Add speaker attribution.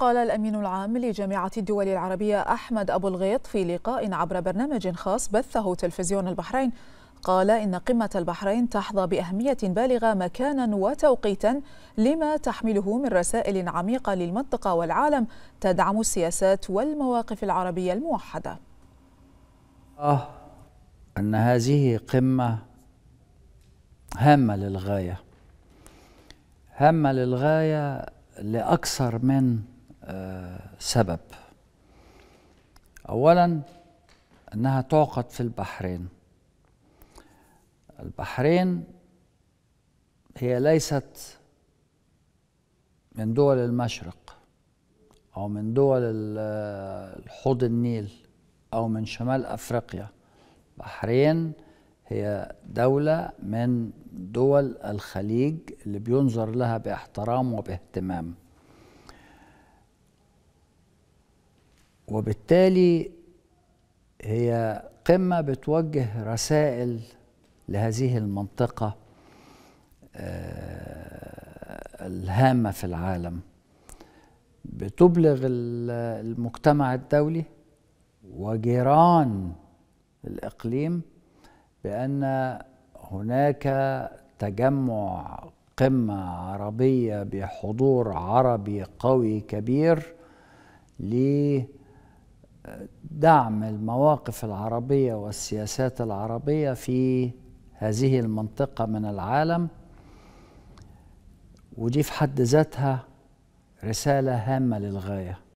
Speaker 1: قال الأمين العام لجامعة الدول العربية أحمد أبو الغيط في لقاء عبر برنامج خاص بثه تلفزيون البحرين قال إن قمة البحرين تحظى بأهمية بالغة مكانا وتوقيتا لما تحمله من رسائل عميقة للمنطقة والعالم تدعم السياسات والمواقف العربية الموحدة
Speaker 2: آه أن هذه قمة هامة للغاية هامة للغاية لأكثر من سبب اولا انها تعقد في البحرين البحرين هي ليست من دول المشرق او من دول حوض النيل او من شمال افريقيا البحرين هي دولة من دول الخليج اللي بينظر لها باحترام وباهتمام وبالتالي هي قمة بتوجه رسائل لهذه المنطقة آه، الهامة في العالم بتبلغ المجتمع الدولي وجيران الإقليم بأن هناك تجمع قمة عربية بحضور عربي قوي كبير ل دعم المواقف العربية والسياسات العربية في هذه المنطقة من العالم ودي في حد ذاتها رسالة هامة للغاية